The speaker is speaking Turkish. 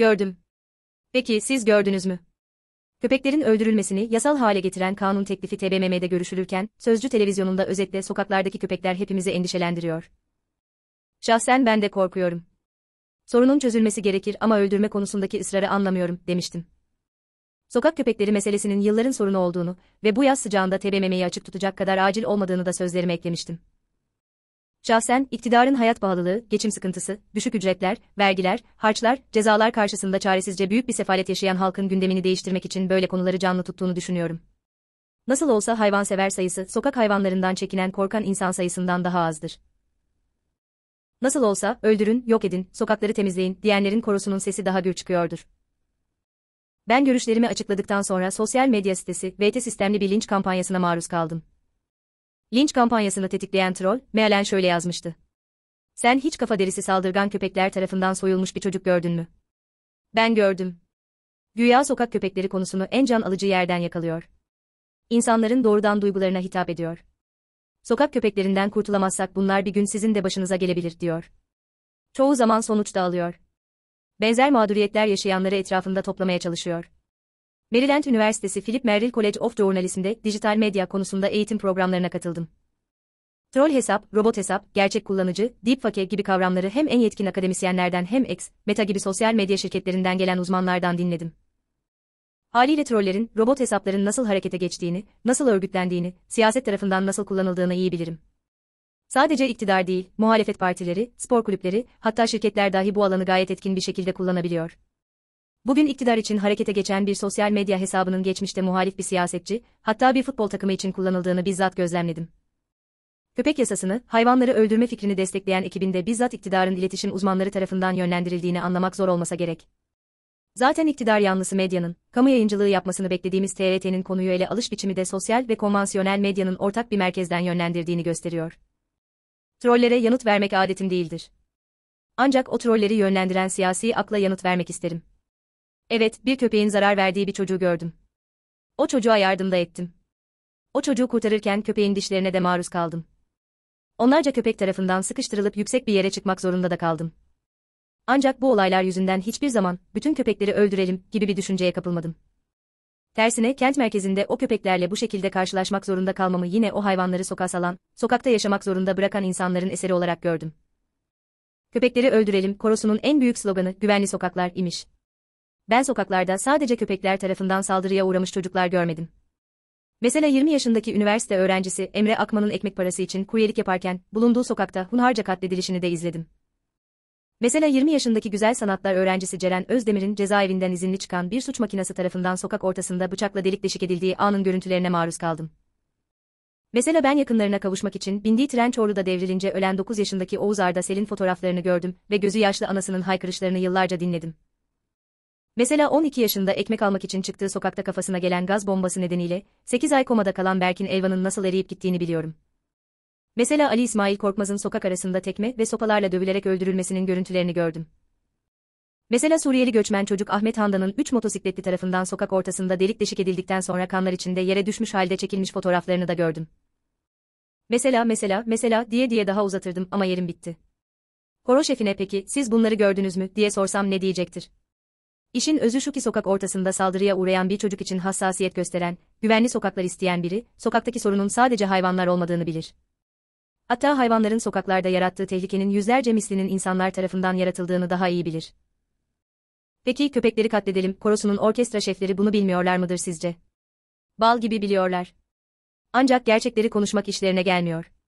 Gördüm. Peki siz gördünüz mü? Köpeklerin öldürülmesini yasal hale getiren kanun teklifi TBMM'de görüşülürken, Sözcü televizyonunda özetle sokaklardaki köpekler hepimizi endişelendiriyor. Şahsen ben de korkuyorum. Sorunun çözülmesi gerekir ama öldürme konusundaki ısrarı anlamıyorum, demiştim. Sokak köpekleri meselesinin yılların sorunu olduğunu ve bu yaz sıcağında TBMM'yi açık tutacak kadar acil olmadığını da sözlerime eklemiştim. Şahsen, iktidarın hayat pahalılığı, geçim sıkıntısı, düşük ücretler, vergiler, harçlar, cezalar karşısında çaresizce büyük bir sefalet yaşayan halkın gündemini değiştirmek için böyle konuları canlı tuttuğunu düşünüyorum. Nasıl olsa hayvansever sayısı, sokak hayvanlarından çekinen korkan insan sayısından daha azdır. Nasıl olsa, öldürün, yok edin, sokakları temizleyin, diyenlerin korosunun sesi daha gür çıkıyordur. Ben görüşlerimi açıkladıktan sonra sosyal medya sitesi, VT sistemli bir linç kampanyasına maruz kaldım. Linç kampanyasını tetikleyen troll, mealen şöyle yazmıştı. Sen hiç kafa derisi saldırgan köpekler tarafından soyulmuş bir çocuk gördün mü? Ben gördüm. Güya sokak köpekleri konusunu en can alıcı yerden yakalıyor. İnsanların doğrudan duygularına hitap ediyor. Sokak köpeklerinden kurtulamazsak bunlar bir gün sizin de başınıza gelebilir diyor. Çoğu zaman sonuç da alıyor. Benzer mağduriyetler yaşayanları etrafında toplamaya çalışıyor. Maryland Üniversitesi Philip Merrill College of Journalism'de dijital medya konusunda eğitim programlarına katıldım. Troll hesap, robot hesap, gerçek kullanıcı, deepfake gibi kavramları hem en yetkin akademisyenlerden hem X, Meta gibi sosyal medya şirketlerinden gelen uzmanlardan dinledim. Haliyle trollerin, robot hesapların nasıl harekete geçtiğini, nasıl örgütlendiğini, siyaset tarafından nasıl kullanıldığını iyi bilirim. Sadece iktidar değil, muhalefet partileri, spor kulüpleri, hatta şirketler dahi bu alanı gayet etkin bir şekilde kullanabiliyor. Bugün iktidar için harekete geçen bir sosyal medya hesabının geçmişte muhalif bir siyasetçi, hatta bir futbol takımı için kullanıldığını bizzat gözlemledim. Köpek yasasını, hayvanları öldürme fikrini destekleyen ekibinde bizzat iktidarın iletişim uzmanları tarafından yönlendirildiğini anlamak zor olmasa gerek. Zaten iktidar yanlısı medyanın, kamu yayıncılığı yapmasını beklediğimiz TRT'nin konuyu ele alış biçimi de sosyal ve konvansiyonel medyanın ortak bir merkezden yönlendirdiğini gösteriyor. Trollere yanıt vermek adetim değildir. Ancak o trolleri yönlendiren siyasi akla yanıt vermek isterim. Evet, bir köpeğin zarar verdiği bir çocuğu gördüm. O çocuğa yardım da ettim. O çocuğu kurtarırken köpeğin dişlerine de maruz kaldım. Onlarca köpek tarafından sıkıştırılıp yüksek bir yere çıkmak zorunda da kaldım. Ancak bu olaylar yüzünden hiçbir zaman bütün köpekleri öldürelim gibi bir düşünceye kapılmadım. Tersine kent merkezinde o köpeklerle bu şekilde karşılaşmak zorunda kalmamı yine o hayvanları sokağa salan, sokakta yaşamak zorunda bırakan insanların eseri olarak gördüm. Köpekleri öldürelim korosunun en büyük sloganı güvenli sokaklar imiş ben sokaklarda sadece köpekler tarafından saldırıya uğramış çocuklar görmedim. Mesela 20 yaşındaki üniversite öğrencisi Emre Akman'ın ekmek parası için kuryelik yaparken bulunduğu sokakta hunharca katledilişini de izledim. Mesela 20 yaşındaki güzel sanatlar öğrencisi Ceren Özdemir'in cezaevinden izinli çıkan bir suç makinesi tarafından sokak ortasında bıçakla delik deşik edildiği anın görüntülerine maruz kaldım. Mesela ben yakınlarına kavuşmak için bindiği tren Çorlu'da devrilince ölen 9 yaşındaki Oğuz Arda Sel'in fotoğraflarını gördüm ve gözü yaşlı anasının haykırışlarını yıllarca dinledim. Mesela 12 yaşında ekmek almak için çıktığı sokakta kafasına gelen gaz bombası nedeniyle 8 ay komada kalan Berkin Elvan'ın nasıl eriyip gittiğini biliyorum. Mesela Ali İsmail Korkmaz'ın sokak arasında tekme ve sopalarla dövülerek öldürülmesinin görüntülerini gördüm. Mesela Suriyeli göçmen çocuk Ahmet Handan'ın 3 motosikletli tarafından sokak ortasında delik deşik edildikten sonra kanlar içinde yere düşmüş halde çekilmiş fotoğraflarını da gördüm. Mesela mesela mesela diye diye daha uzatırdım ama yerim bitti. Koro şefine peki siz bunları gördünüz mü diye sorsam ne diyecektir? İşin özü şu ki sokak ortasında saldırıya uğrayan bir çocuk için hassasiyet gösteren, güvenli sokaklar isteyen biri, sokaktaki sorunun sadece hayvanlar olmadığını bilir. Hatta hayvanların sokaklarda yarattığı tehlikenin yüzlerce mislinin insanlar tarafından yaratıldığını daha iyi bilir. Peki köpekleri katledelim, korosunun orkestra şefleri bunu bilmiyorlar mıdır sizce? Bal gibi biliyorlar. Ancak gerçekleri konuşmak işlerine gelmiyor.